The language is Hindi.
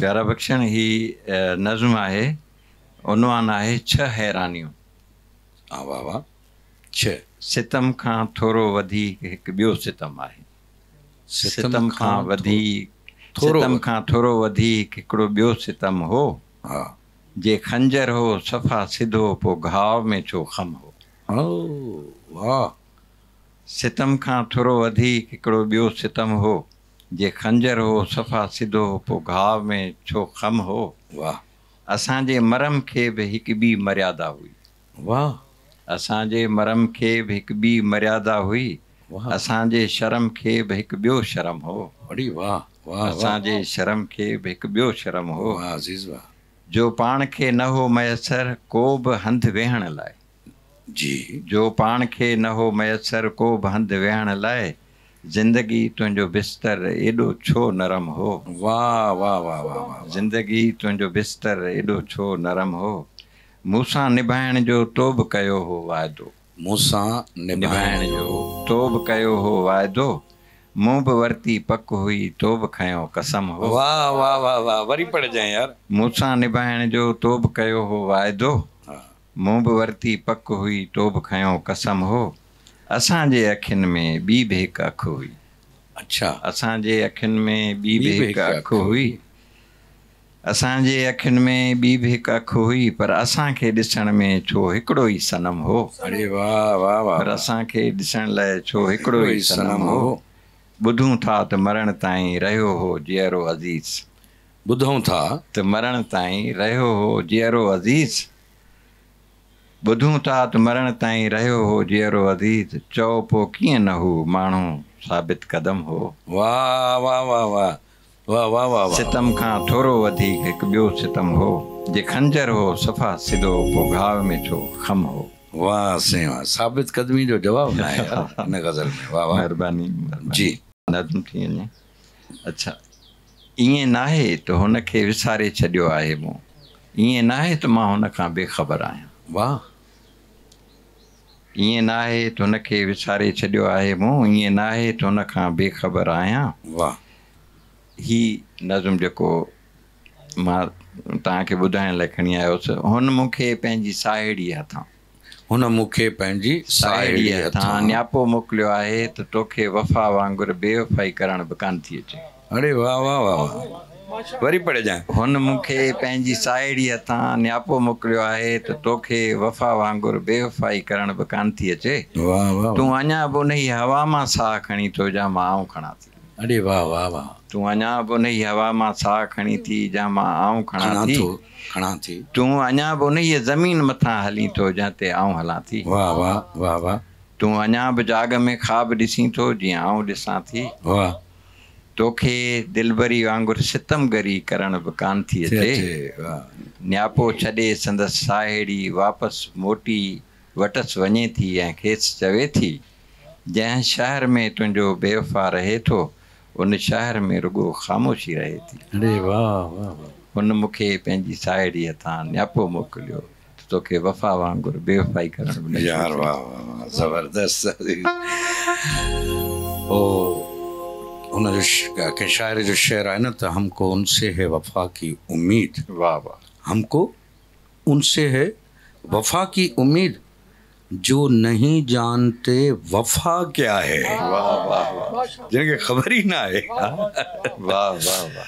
गाराभक्षण ही नज़्म है उनवान है छह हैरानियूं हा वाह वाह छह सितम का थोरो वधीक हिकु ॿियो सितम आहे सितम खां वधीक सितम खां थोरो वधीक हिकिड़ो ॿियो सितम हो हा जे खंजर हो सफ़ा सिधो पो घाव में छो खम हो वाह सितम का थोरो वधीक हिकिड़ो ॿियो सितम हो जे खंजर हो सफ़ा सिधो पोइ घाव में छो ख़म हो वाह असांजे मरम खे बि हिकु ॿी मर्यादा हुई वाह असांजे मरम खे बि हिकु ॿी मर्यादा हुई असांजे शर्म खे बि हिकु ॿियो शर्म हो अड़ी वाह वाह असांजे शर्म खे बि हिकु ॿियो शर्म हो आज़ीज़ वाह जो पाण खे न हो मयसर को बि हंधि वेहण लाइ जी जो पाण खे न हो मयसर को बि हंधि वेहण लाइ ज़िंदगी तुझो बिस्तर एडो छो नरम हो वाह वाह वाह वाह वाह ज़िंदगी तुझो बिस्तर एडो छो नरम हो मूसा निभाण जो तोब कयो हो वाइदो मूसा निभाण जो तोब कयो हो वाइदो मूं बि वरिती पक हुई तोब खयो कसम हो वाह वाह वाह वाह वरी जाए यार मूसा निभाण जो तोब कयो हो वाइदो मूं बि वरिती पक हुई तोब खयो कसम हो असांजे अखियुनि में ॿी बि हिकु अखु हुई अच्छा असांजे अखियुनि में ॿी बि हिकु अखु हुई असांजे अखियुनि में ॿी बि हिकु अखु हुई पर असांखे ॾिसण में छो हिकिड़ो ई सनम हो अरे वाह वाह वाह पर असांखे ॾिसण लाइ छो हिकिड़ो ई सनम हो ॿुधूं था त मरण ताईं रहियो हो जीअरो अज़ीज़ ॿुधूं था त मरण ताईं रहियो हो जीअरो अज़ीज़ ॿुधूं था त मरण ताईं रहियो हो जीअरो अदीत चओ पोइ कीअं न हू माण्हू साबित खां त हुनखे विसारे छॾियो आहे मूं ईअं न आहे त मां हुन खां बेखबर आहियां वाह ईअं न आहे त हुनखे विसारे छॾियो आहे मूं ईअं न आहे त हुन खां बेखबर आहियां वाह ही नज़म जेको मां तव्हांखे ॿुधाइण लाइ खणी आयो हुउसि हुन मूंखे पंहिंजी साहेड़ी हथां हुन मूंखे पंहिंजी साहेड़ी हथां नियापो मोकिलियो आहे त तोखे वफ़ा वांगुरु बेवफ़ाई करण बि कान थी अचे वाह वाह वाह वाह वरी पढ़ जाए हुन मूंखे पंहिंजी साहेड़ीअ तां नियापो मोकिलियो आहे त तोखे वफ़ा वांगुरु बेवफ़ाई करण बि कान थी अचे तूं अञा बि उन ई हवा मां साह खणी थो जा मां आऊं खणां थी अड़े वाह वाह वाह तूं अञा बि उन ई हवा मां साह खणी थी जा मां आऊं खणां थी खणां थी तूं अञा बि उन ई ज़मीन मथां हली थो जंहिं ते आऊं हलां थी वाह वाह वाह वाह तूं अञा बि जाग में ख़्वाब ॾिसीं थो जीअं आऊं ॾिसां थी वाह तोखे दिलबरी वांगुरु सितमगरी करणु बि कान थी अचे नियापो छॾे संदसि साहेड़ी वापसि मोटी वटसि वञे थी खेस चवे थी जै शहर में तुझो बेवफ़ा रहे तो उन शहर में रुगो ख़ामोशी रहे थी अड़े वाह वाह हुन मूंखे पंहिंजी साहेड़ीअ तां नियापो वफ़ा वांगुरु बेवफ़ाई करणु यार वाह वाह ज़बरदस्त ओ उन्होंने जो के शायर जो शेर आए ना तो हमको उनसे है वफा की उम्मीद वाह वाह हमको उनसे है वफा की उम्मीद जो नहीं जानते वफा क्या है वाह वाह वाह जिनके खबर ही ना आए वाह वाह वाह